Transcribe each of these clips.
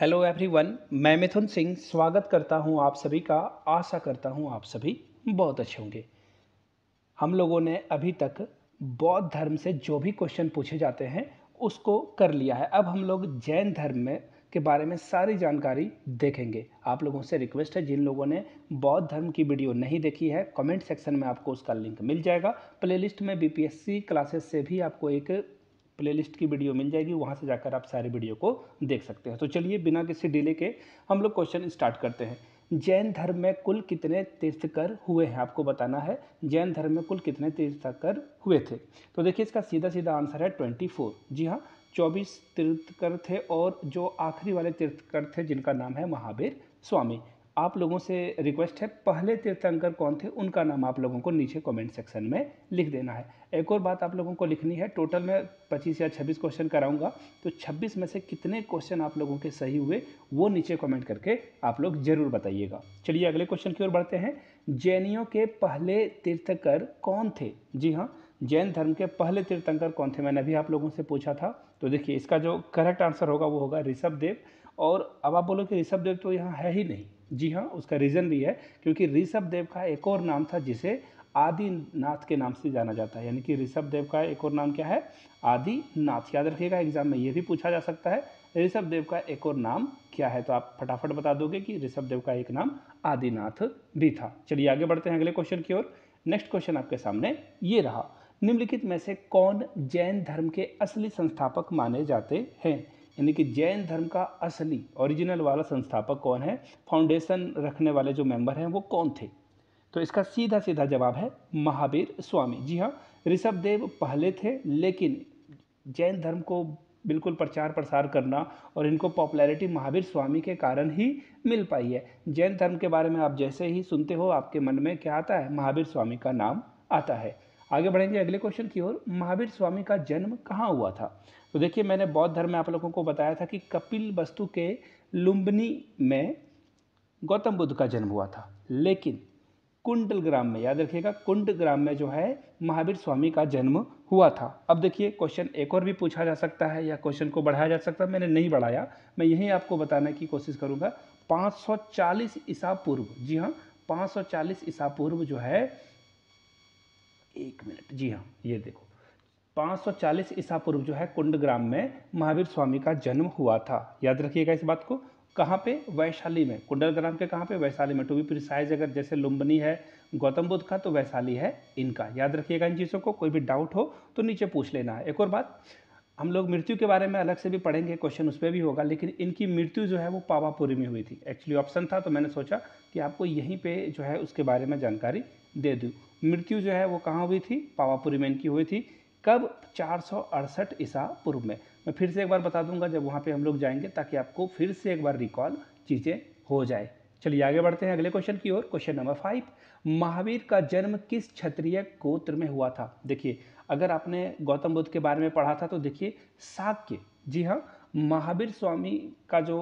hello everyone मैं मिथुन सिंह स्वागत करता हूं आप सभी का आशा करता हूं आप सभी बहुत अच्छे होंगे हम लोगों ने अभी तक बौद्ध धर्म से जो भी क्वेश्चन पूछे जाते हैं उसको कर लिया है अब हम लोग जैन धर्म में के बारे में सारी जानकारी देखेंगे आप लोगों से रिक्वेस्ट है जिन लोगों ने बौद्ध धर्म की वीडियो नहीं देखी है कमेंट सेक्शन में आपको उसका लिंक मिल जाएगा प्लेलिस्ट में बीपीएससी क्लासेस से भी आपको एक प्लेलिस्ट की वीडियो मिल जाएगी वहाँ से जाकर आप सारे वीडियो को देख सकते हैं तो चलिए बिना किसी डिले के हम लोग क्वेश्चन स्टार्ट करते हैं जैन धर्म में कुल कितने तीर्थकर हुए हैं आपको बताना है जैन धर्म में कुल कितने तीर्थकर हुए थे तो देखिए इसका सीधा सीधा आंसर है ट्वेंटी फोर जी हाँ चौबीस तीर्थकर थे और जो आखिरी वाले तीर्थकर थे जिनका नाम है महावीर स्वामी आप लोगों से रिक्वेस्ट है पहले तीर्थंकर कौन थे उनका नाम आप लोगों को नीचे कमेंट सेक्शन में लिख देना है एक और बात आप लोगों को लिखनी है टोटल में 25 या 26 क्वेश्चन कराऊंगा तो 26 में से कितने क्वेश्चन आप लोगों के सही हुए वो नीचे कमेंट करके आप लोग ज़रूर बताइएगा चलिए अगले क्वेश्चन की ओर बढ़ते हैं जैनियों के पहले तीर्थकर कौन थे जी हाँ जैन धर्म के पहले तीर्थंकर कौन थे मैंने अभी आप लोगों से पूछा था तो देखिए इसका जो करेक्ट आंसर होगा वो होगा ऋषभ देव और अब आप बोलो कि ऋषभ देव तो यहाँ है ही नहीं जी हाँ उसका रीज़न भी है क्योंकि ऋषभ देव का एक और नाम था जिसे आदिनाथ के नाम से जाना जाता है यानी कि ऋषभ देव का एक और नाम क्या है आदिनाथ याद रखिएगा एग्जाम में ये भी पूछा जा सकता है ऋषभ देव का एक और नाम क्या है तो आप फटाफट बता दोगे कि ऋषभ देव का एक नाम आदिनाथ भी था चलिए आगे बढ़ते हैं अगले क्वेश्चन की ओर नेक्स्ट क्वेश्चन आपके सामने ये रहा निम्नलिखित में से कौन जैन धर्म के असली संस्थापक माने जाते हैं यानी कि जैन धर्म का असली ओरिजिनल वाला संस्थापक कौन है फाउंडेशन रखने वाले जो मेंबर हैं वो कौन थे तो इसका सीधा सीधा जवाब है महावीर स्वामी जी हाँ ऋषभ देव पहले थे लेकिन जैन धर्म को बिल्कुल प्रचार प्रसार करना और इनको पॉपुलैरिटी महावीर स्वामी के कारण ही मिल पाई है जैन धर्म के बारे में आप जैसे ही सुनते हो आपके मन में क्या आता है महावीर स्वामी का नाम आता है आगे बढ़ेंगे अगले क्वेश्चन की ओर महावीर स्वामी का जन्म कहाँ हुआ था तो देखिए मैंने बौद्ध धर्म में आप लोगों को बताया था कि कपिल वस्तु के लुम्बनी में गौतम बुद्ध का जन्म हुआ था लेकिन कुंडल ग्राम में याद रखिएगा कुंड ग्राम में जो है महावीर स्वामी का जन्म हुआ था अब देखिए क्वेश्चन एक और भी पूछा जा सकता है या क्वेश्चन को बढ़ाया जा सकता है मैंने नहीं बढ़ाया मैं यही आपको बताने की कोशिश करूँगा 540 ईसा पूर्व जी हाँ 540 ईसा पूर्व जो है एक मिनट जी हाँ ये देखो 540 ईसा पूर्व जो है कुंड ग्राम में महावीर स्वामी का जन्म हुआ था याद रखिएगा इस बात को कहाँ पे वैशाली में कुंडल ग्राम के कहाँ पे वैशाली में टू बी प्रिसाइज अगर जैसे लुम्बनी है गौतम बुद्ध का तो वैशाली है इनका याद रखिएगा इन चीज़ों को कोई भी डाउट हो तो नीचे पूछ लेना है एक और बात हम लोग मृत्यु के बारे में अलग से भी पढ़ेंगे क्वेश्चन उस पर भी होगा लेकिन इनकी मृत्यु जो है वो पावापुरी में हुई थी एक्चुअली ऑप्शन था तो मैंने सोचा कि आपको यहीं पर जो है उसके बारे में जानकारी दे दूँ मृत्यु जो है वो कहाँ हुई थी पावापुरी में इनकी हुई थी कब चार ईसा पूर्व में मैं फिर से एक बार बता दूंगा जब वहाँ पे हम लोग जाएंगे ताकि आपको फिर से एक बार रिकॉल चीज़ें हो जाए चलिए आगे बढ़ते हैं अगले क्वेश्चन की ओर क्वेश्चन नंबर फाइव महावीर का जन्म किस क्षत्रिय गोत्र में हुआ था देखिए अगर आपने गौतम बुद्ध के बारे में पढ़ा था तो देखिए साक्य जी हाँ महावीर स्वामी का जो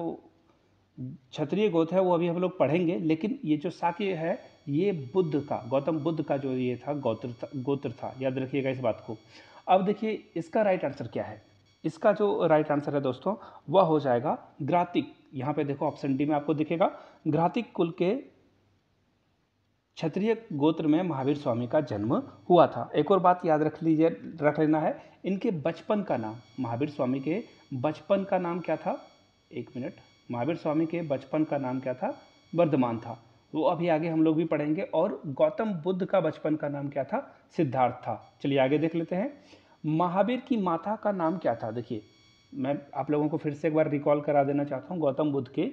क्षत्रिय गोत्र है वो अभी हम लोग पढ़ेंगे लेकिन ये जो साक्य है ये बुद्ध का गौतम बुद्ध का जो ये था गोत्र था गोत्र था याद रखिएगा इस बात को अब देखिए इसका राइट आंसर क्या है इसका जो राइट आंसर है दोस्तों वह हो जाएगा ग्रातिक यहाँ पे देखो ऑप्शन डी में आपको दिखेगा ग्रातिक कुल के क्षत्रिय गोत्र में महावीर स्वामी का जन्म हुआ था एक और बात याद रख लीजिए रख लेना है इनके बचपन का नाम महावीर स्वामी के बचपन का नाम क्या था एक मिनट महावीर स्वामी के बचपन का नाम क्या था वर्धमान था वो अभी आगे हम लोग भी पढ़ेंगे और गौतम बुद्ध का बचपन का नाम क्या था सिद्धार्थ था चलिए आगे देख लेते हैं महावीर की माता का नाम क्या था देखिए मैं आप लोगों को फिर से एक बार रिकॉल करा देना चाहता हूँ गौतम बुद्ध के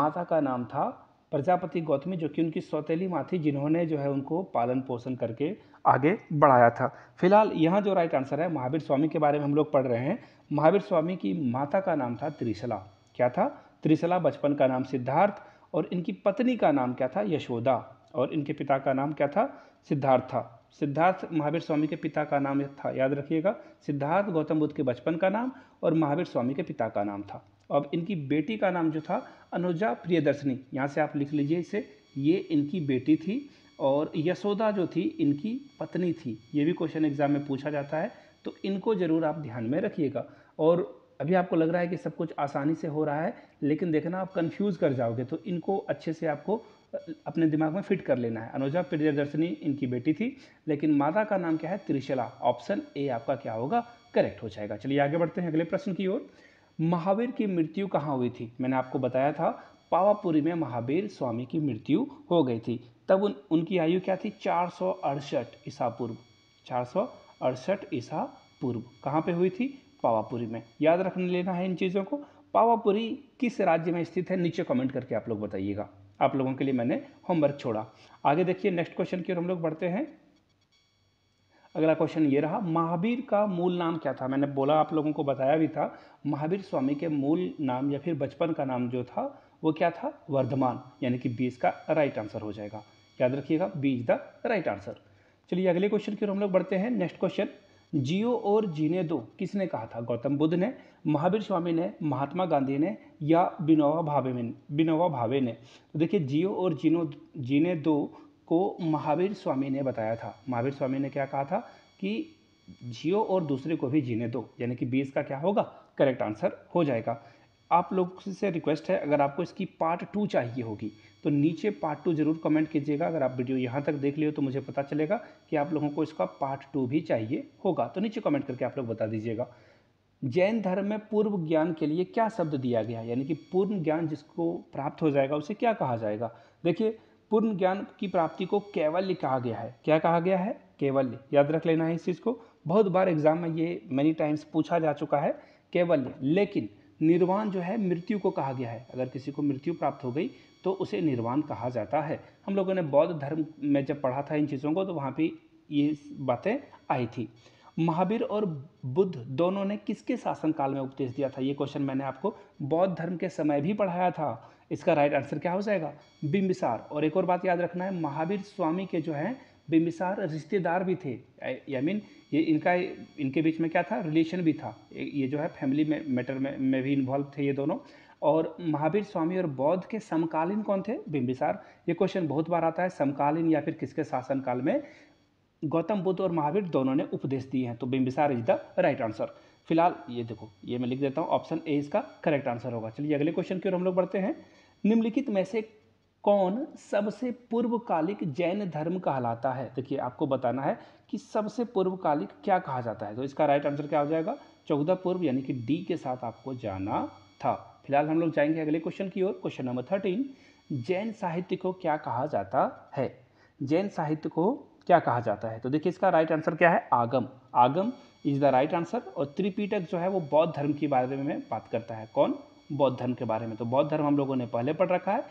माता का नाम था प्रजापति गौतमी जो कि उनकी सौतेली माँ थी जिन्होंने जो है उनको पालन पोषण करके आगे बढ़ाया था फिलहाल यहाँ जो राइट आंसर है महावीर स्वामी के बारे में हम लोग पढ़ रहे हैं महावीर स्वामी की माता का नाम था त्रिशला क्या था त्रिशला बचपन का नाम सिद्धार्थ और इनकी पत्नी का नाम क्या था यशोदा और इनके पिता का नाम क्या था सिद्धार्थ था सिद्धार्थ महावीर स्वामी के पिता का नाम था याद रखिएगा सिद्धार्थ गौतम बुद्ध के बचपन का नाम और महावीर स्वामी के पिता का नाम था अब इनकी बेटी का नाम जो था अनुजा प्रियदर्शनी यहाँ से आप लिख लीजिए इसे ये इनकी बेटी थी और यशोदा जो थी इनकी पत्नी थी ये भी क्वेश्चन एग्ज़ाम में पूछा जाता है तो इनको ज़रूर आप ध्यान में रखिएगा और अभी आपको लग रहा है कि सब कुछ आसानी से हो रहा है लेकिन देखना आप कंफ्यूज कर जाओगे तो इनको अच्छे से आपको अपने दिमाग में फिट कर लेना है अनुजा प्रियदर्शनी इनकी बेटी थी लेकिन माता का नाम क्या है त्रिशला ऑप्शन ए आपका क्या होगा करेक्ट हो जाएगा चलिए आगे बढ़ते हैं अगले प्रश्न की ओर महावीर की मृत्यु कहाँ हुई थी मैंने आपको बताया था पावापुरी में महावीर स्वामी की मृत्यु हो गई थी तब उन उनकी आयु क्या थी चार सौ अड़सठ ईसा पूर्व चार सौ अड़सठ ईसा पूर्व कहाँ पे हुई थी पावापुरी में याद रख लेना है इन चीज़ों को पावापुरी किस राज्य में स्थित है नीचे कमेंट करके आप लोग बताइएगा आप लोगों के लिए मैंने होमवर्क छोड़ा आगे देखिए नेक्स्ट क्वेश्चन की ओर हम लोग बढ़ते हैं अगला क्वेश्चन ये रहा महावीर का मूल नाम क्या था मैंने बोला आप लोगों को बताया भी था महावीर स्वामी के मूल नाम या फिर बचपन का नाम जो था वो क्या था वर्धमान यानी कि बीस का राइट आंसर हो जाएगा याद रखिएगा B is the right answer चलिए अगले क्वेश्चन की ओर हम लोग बढ़ते हैं नेक्स्ट क्वेश्चन जियो और जीने दो किसने कहा था गौतम बुद्ध ने महावीर स्वामी ने महात्मा गांधी ने या बिनोवा भावे में बिनोवा भावे ने तो देखिए जियो और जीनो जीने दो को महावीर स्वामी ने बताया था महावीर स्वामी ने क्या कहा था कि जियो और दूसरे को भी जीने दो यानी कि बीस का क्या होगा करेक्ट आंसर हो जाएगा आप लोग से रिक्वेस्ट है अगर आपको इसकी पार्ट टू चाहिए होगी तो नीचे पार्ट टू ज़रूर कमेंट कीजिएगा अगर आप वीडियो यहाँ तक देख लियो तो मुझे पता चलेगा कि आप लोगों को इसका पार्ट टू भी चाहिए होगा तो नीचे कमेंट करके आप लोग बता दीजिएगा जैन धर्म में पूर्व ज्ञान के लिए क्या शब्द दिया गया है यानी कि पूर्ण ज्ञान जिसको प्राप्त हो जाएगा उसे क्या कहा जाएगा देखिए पूर्ण ज्ञान की प्राप्ति को कैवल्य कहा गया है क्या कहा गया है कैवल्य याद रख लेना है इस चीज़ को बहुत बार एग्जाम में ये मेनी टाइम्स पूछा जा चुका है कैवल्य लेकिन निर्वाण जो है मृत्यु को कहा गया है अगर किसी को मृत्यु प्राप्त हो गई तो उसे निर्वाण कहा जाता है हम लोगों ने बौद्ध धर्म में जब पढ़ा था इन चीज़ों को तो वहाँ पर ये बातें आई थी महावीर और बुद्ध दोनों ने किसके शासनकाल में उपदेश दिया था ये क्वेश्चन मैंने आपको बौद्ध धर्म के समय भी पढ़ाया था इसका राइट आंसर क्या हो जाएगा बिंबिसार और एक और बात याद रखना है महावीर स्वामी के जो हैं बेमिसार रिश्तेदार भी थे आई मीन ये इनका इनके बीच में क्या था रिलेशन भी था ये जो है फैमिली में मैटर में, में भी इन्वॉल्व थे ये दोनों और महावीर स्वामी और बौद्ध के समकालीन कौन थे बिम्बिसार ये क्वेश्चन बहुत बार आता है समकालीन या फिर किसके शासनकाल में गौतम बुद्ध और महावीर दोनों ने उपदेश दिए हैं तो Bimbisara is the right answer फिलहाल ये देखो ये मैं लिख देता हूँ ऑप्शन ए इसका करेक्ट आंसर होगा चलिए अगले क्वेश्चन की ओर हम लोग बढ़ते हैं निम्नलिखित में से कौन सबसे पूर्वकालिक जैन धर्म कहलाता है देखिए आपको बताना है कि सबसे पूर्वकालिक क्या कहा जाता है तो इसका राइट आंसर क्या हो जाएगा चौदह पूर्व यानी कि डी के साथ आपको जाना था फिलहाल हम लोग जाएंगे अगले क्वेश्चन की ओर क्वेश्चन नंबर थर्टीन जैन साहित्य को क्या कहा जाता है जैन साहित्य को क्या कहा जाता है तो देखिए इसका राइट आंसर क्या है आगम आगम इज द राइट आंसर और त्रिपीटक जो है वो बौद्ध धर्म के बारे में बात करता है कौन बौद्ध धर्म के बारे में तो बौद्ध धर्म हम लोगों ने पहले पढ़ रखा है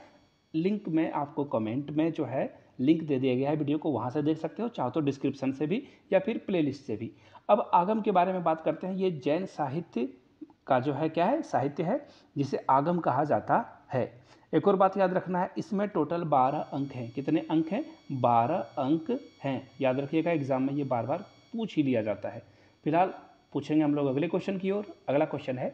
लिंक में आपको कमेंट में जो है लिंक दे दिया गया है वीडियो को वहाँ से देख सकते हो चाहो तो डिस्क्रिप्शन से भी या फिर प्लेलिस्ट से भी अब आगम के बारे में बात करते हैं ये जैन साहित्य का जो है क्या है साहित्य है जिसे आगम कहा जाता है एक और बात याद रखना है इसमें टोटल बारह अंक हैं कितने अंक हैं बारह अंक हैं याद रखिएगा एग्जाम में ये बार बार पूछ ही लिया जाता है फिलहाल पूछेंगे हम लोग अगले क्वेश्चन की ओर अगला क्वेश्चन है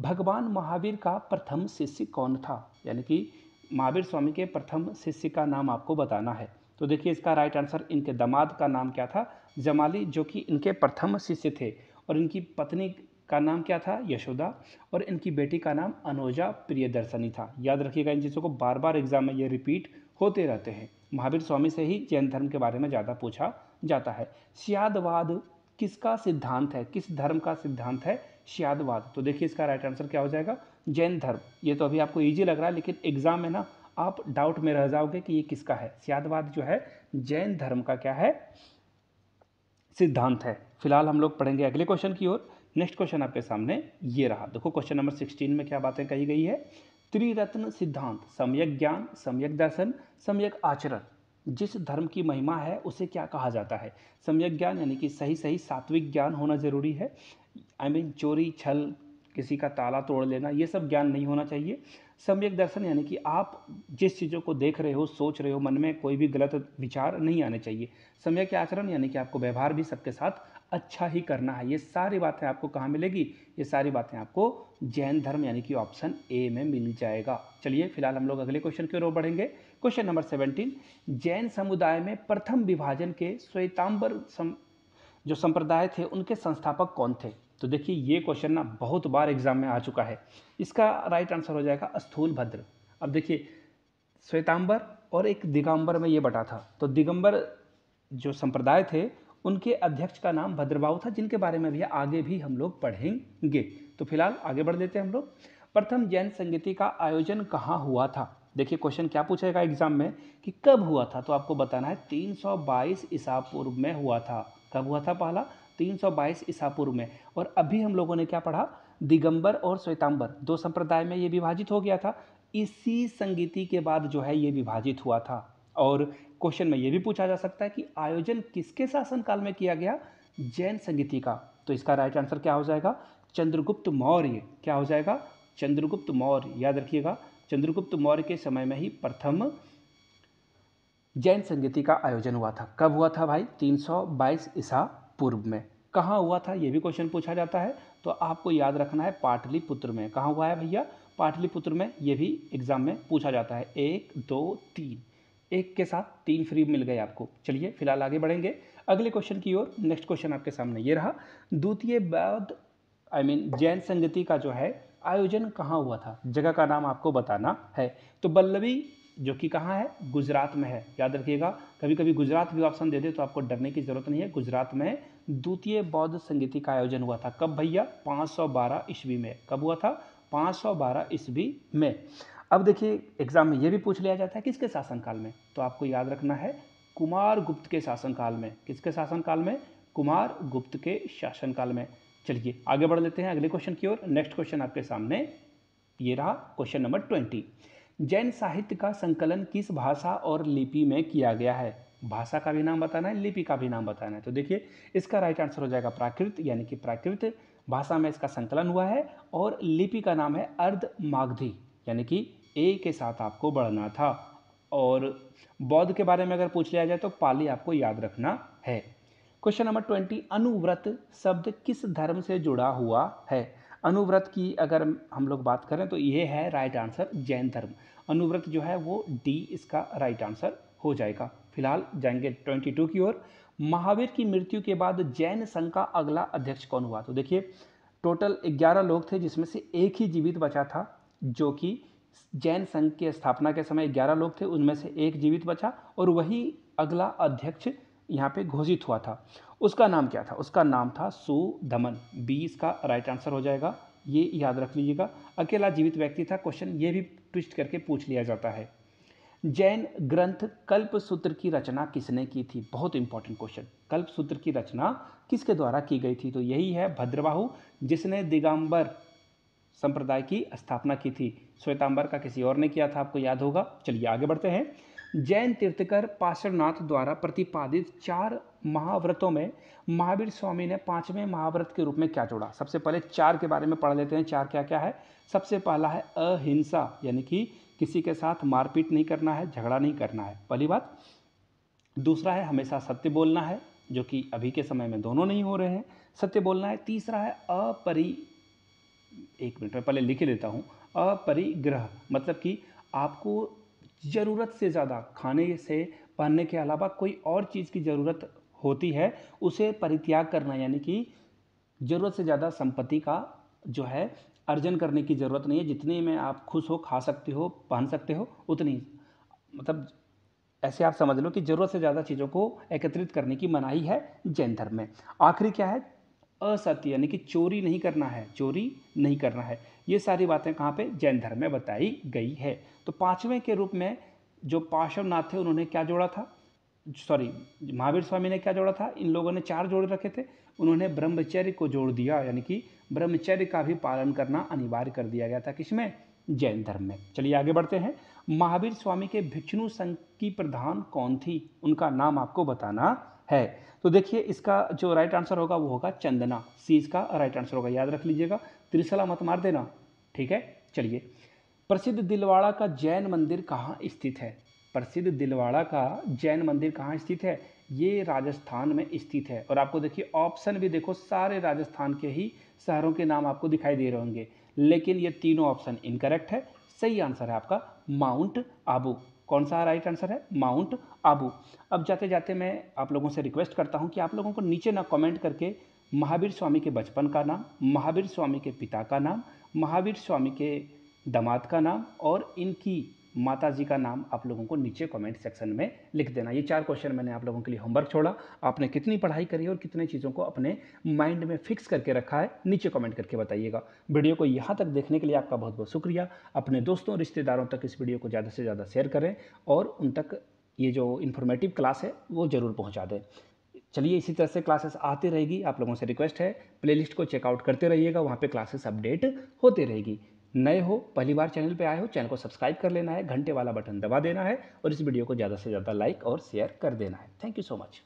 भगवान महावीर का प्रथम शिष्य कौन था यानी कि महावीर स्वामी के प्रथम शिष्य का नाम आपको बताना है तो देखिए इसका राइट आंसर इनके दामाद का नाम क्या था जमाली जो कि इनके प्रथम शिष्य थे और इनकी पत्नी का नाम क्या था यशोदा और इनकी बेटी का नाम अनोजा प्रियदर्शनी था याद रखिएगा इन चीज़ों को बार बार एग्जाम में ये रिपीट होते रहते हैं महावीर स्वामी से ही जैन धर्म के बारे में ज़्यादा पूछा जाता है सियादवाद किसका सिद्धांत है किस धर्म का सिद्धांत है सियादवाद तो देखिए इसका राइट आंसर क्या हो जाएगा जैन धर्म ये तो अभी आपको ईजी लग रहा है लेकिन एग्ज़ाम में ना आप डाउट में रह जाओगे कि ये किसका है सियादवाद जो है जैन धर्म का क्या है सिद्धांत है फिलहाल हम लोग पढ़ेंगे अगले क्वेश्चन की ओर नेक्स्ट क्वेश्चन आपके सामने ये रहा देखो क्वेश्चन नंबर सिक्सटीन में क्या बातें कही गई है त्रिरत्न सिद्धांत सम्यक ज्ञान सम्यक दर्शन सम्यक आचरण जिस धर्म की महिमा है उसे क्या कहा जाता है सम्यक ज्ञान यानी कि सही सही सात्विक ज्ञान होना जरूरी है आई I मीन mean, चोरी छल किसी का ताला तोड़ लेना ये सब ज्ञान नहीं होना चाहिए सम्यक दर्शन यानी कि आप जिस चीज़ों को देख रहे हो सोच रहे हो मन में कोई भी गलत विचार नहीं आने चाहिए सम्यक आचरण यानी कि आपको व्यवहार भी सबके साथ अच्छा ही करना है ये सारी बातें आपको कहाँ मिलेगी ये सारी बातें आपको जैन धर्म यानी कि ऑप्शन ए में मिल जाएगा चलिए फिलहाल हम लोग अगले क्वेश्चन की ओर बढ़ेंगे क्वेश्चन नंबर सेवनटीन जैन समुदाय में प्रथम विभाजन के श्वेतांबर सम, जो संप्रदाय थे उनके संस्थापक कौन थे तो देखिए ये क्वेश्चन ना बहुत बार एग्जाम में आ चुका है इसका राइट आंसर हो जाएगा स्थूल भद्र अब देखिए श्वेतांबर और एक दिगंबर में ये बटा था तो दिगंबर जो संप्रदाय थे उनके अध्यक्ष का नाम भद्रबाहु था जिनके बारे में भी आगे भी हम लोग पढ़ेंगे तो फिलहाल आगे बढ़ देते हैं हम लोग प्रथम जैन संगीति का आयोजन कहाँ हुआ था देखिए क्वेश्चन क्या पूछेगा एग्जाम में कि कब हुआ था तो आपको बताना है 322 ईसा पूर्व में हुआ था कब हुआ था पहला 322 ईसा पूर्व में और अभी हम लोगों ने क्या पढ़ा दिगंबर और श्वेतांबर दो संप्रदाय में ये विभाजित हो गया था इसी संगीति के बाद जो है ये विभाजित हुआ था और क्वेश्चन में ये भी पूछा जा सकता है कि आयोजन किसके शासनकाल में किया गया जैन संगीति का तो इसका राइट आंसर क्या हो जाएगा चंद्रगुप्त मौर्य क्या हो जाएगा चंद्रगुप्त मौर्य याद रखिएगा चंद्रगुप्त मौर्य के समय में ही प्रथम जैन संगीति का आयोजन हुआ था कब हुआ था भाई 322 ईसा पूर्व में कहाँ हुआ था ये भी क्वेश्चन पूछा जाता है तो आपको याद रखना है पाटलिपुत्र में कहाँ हुआ है भैया पाटलिपुत्र में ये भी एग्ज़ाम में पूछा जाता है एक दो तीन एक के साथ तीन फ्री मिल गए आपको चलिए फिलहाल आगे बढ़ेंगे अगले क्वेश्चन की ओर नेक्स्ट क्वेश्चन आपके सामने ये रहा द्वितीय बौद्ध आई मीन जैन संगति का जो है आयोजन कहाँ हुआ था जगह का नाम आपको बताना है तो बल्लवी जो कि कहाँ है गुजरात में है याद रखिएगा कभी कभी गुजरात भी ऑप्शन दे दे तो आपको डरने की ज़रूरत नहीं है गुजरात में द्वितीय बौद्ध संगीति का आयोजन हुआ था कब भैया 512 ईस्वी में कब हुआ था 512 ईस्वी में अब देखिए एग्जाम में यह भी पूछ लिया जाता है किसके शासनकाल में तो आपको याद रखना है कुमार गुप्त के शासनकाल में किसके शासनकाल में कुमार गुप्त के शासनकाल में चलिए आगे बढ़ लेते हैं अगले क्वेश्चन की ओर नेक्स्ट क्वेश्चन आपके सामने ये रहा क्वेश्चन नंबर ट्वेंटी जैन साहित्य का संकलन किस भाषा और लिपि में किया गया है भाषा का भी नाम बताना है लिपि का भी नाम बताना है तो देखिए इसका राइट आंसर हो जाएगा प्राकृत यानी कि प्राकृत भाषा में इसका संकलन हुआ है और लिपि का नाम है अर्ध मागधी यानी कि ए के साथ आपको बढ़ना था और बौद्ध के बारे में अगर पूछ लिया जाए तो पाली आपको याद रखना है क्वेश्चन नंबर ट्वेंटी अनुव्रत शब्द किस धर्म से जुड़ा हुआ है अनुव्रत की अगर हम लोग बात करें तो ये है राइट आंसर जैन धर्म अनुव्रत जो है वो डी इसका राइट आंसर हो जाएगा फिलहाल जाएंगे 22 की ओर महावीर की मृत्यु के बाद जैन संघ का अगला अध्यक्ष कौन हुआ तो देखिए टोटल 11 लोग थे जिसमें से एक ही जीवित बचा था जो कि जैन संघ की स्थापना के समय 11 लोग थे उनमें से एक जीवित बचा और वही अगला अध्यक्ष यहाँ पे घोषित हुआ था उसका नाम क्या था उसका नाम था सुधमन बी इसका राइट आंसर हो जाएगा ये याद रख लीजिएगा अकेला जीवित व्यक्ति था क्वेश्चन ये भी ट्विस्ट करके पूछ लिया जाता है जैन ग्रंथ कल्प सूत्र की रचना किसने की थी बहुत इंपॉर्टेंट क्वेश्चन कल्प सूत्र की रचना किसके द्वारा की गई थी तो यही है भद्रबाहु जिसने दिगंबर संप्रदाय की स्थापना की थी श्वेतांबर का किसी और ने किया था आपको याद होगा चलिए आगे बढ़ते हैं जैन तीर्थकर पार्श्वनाथ द्वारा प्रतिपादित चार महाव्रतों में महावीर स्वामी ने पांचवें महाव्रत के रूप में क्या जोड़ा सबसे पहले चार के बारे में पढ़ लेते हैं चार क्या क्या है सबसे पहला है अहिंसा यानी कि किसी के साथ मारपीट नहीं करना है झगड़ा नहीं करना है पहली बात दूसरा है हमेशा सत्य बोलना है जो कि अभी के समय में दोनों नहीं हो रहे हैं सत्य बोलना है तीसरा है अपरि एक मिनट में पहले लिख लेता हूँ अपरिग्रह मतलब कि आपको ज़रूरत से ज़्यादा खाने से पहनने के अलावा कोई और चीज़ की ज़रूरत होती है उसे परित्याग करना यानी कि ज़रूरत से ज़्यादा संपत्ति का जो है अर्जन करने की ज़रूरत नहीं है जितने में आप खुश हो खा सकते हो पहन सकते हो उतनी मतलब ऐसे आप समझ लो कि ज़रूरत से ज़्यादा चीज़ों को एकत्रित करने की मनाही है जैन धर्म में आखिरी क्या है असत्य यानी कि चोरी नहीं करना है चोरी नहीं करना है ये सारी बातें कहाँ पे जैन धर्म में बताई गई है तो पाँचवें के रूप में जो पार्श्वनाथ थे उन्होंने क्या जोड़ा था सॉरी महावीर स्वामी ने क्या जोड़ा था इन लोगों ने चार जोड़ रखे थे उन्होंने ब्रह्मचर्य को जोड़ दिया यानी कि ब्रह्मचर्य का भी पालन करना अनिवार्य कर दिया गया था किसमें जैन धर्म में चलिए आगे बढ़ते हैं महावीर स्वामी के भिक्षुणु संघ की प्रधान कौन थी उनका नाम आपको बताना है तो देखिए इसका जो राइट आंसर होगा वो होगा चंदना सी इसका राइट आंसर होगा याद रख लीजिएगा त्रिशला मत मार देना ठीक है चलिए प्रसिद्ध दिलवाड़ा का जैन मंदिर कहाँ स्थित है प्रसिद्ध दिलवाड़ा का जैन मंदिर कहाँ स्थित है ये राजस्थान में स्थित है और आपको देखिए ऑप्शन भी देखो सारे राजस्थान के ही शहरों के नाम आपको दिखाई दे रहे होंगे लेकिन ये तीनों ऑप्शन इनकरेक्ट है सही आंसर है आपका माउंट आबू कौन सा राइट आंसर है माउंट आबू अब जाते जाते मैं आप लोगों से रिक्वेस्ट करता हूँ कि आप लोगों को नीचे ना कॉमेंट करके महावीर स्वामी के बचपन का नाम महावीर स्वामी के पिता का नाम महावीर स्वामी के दामाद का नाम और इनकी माता जी का नाम आप लोगों को नीचे कमेंट सेक्शन में लिख देना ये चार क्वेश्चन मैंने आप लोगों के लिए होमवर्क छोड़ा आपने कितनी पढ़ाई करी और कितने चीज़ों को अपने माइंड में फिक्स करके रखा है नीचे कमेंट करके बताइएगा वीडियो को यहाँ तक देखने के लिए आपका बहुत बहुत शुक्रिया अपने दोस्तों रिश्तेदारों तक इस वीडियो को ज़्यादा से ज़्यादा शेयर करें और उन तक ये जो इन्फॉर्मेटिव क्लास है वो ज़रूर पहुँचा दें चलिए इसी तरह से क्लासेस आती रहेगी आप लोगों से रिक्वेस्ट है प्लेलिस्ट को चेकआउट करते रहिएगा वहाँ पे क्लासेस अपडेट होते रहेगी नए हो पहली बार चैनल पे आए हो चैनल को सब्सक्राइब कर लेना है घंटे वाला बटन दबा देना है और इस वीडियो को ज़्यादा से ज़्यादा लाइक और शेयर कर देना है थैंक यू सो मच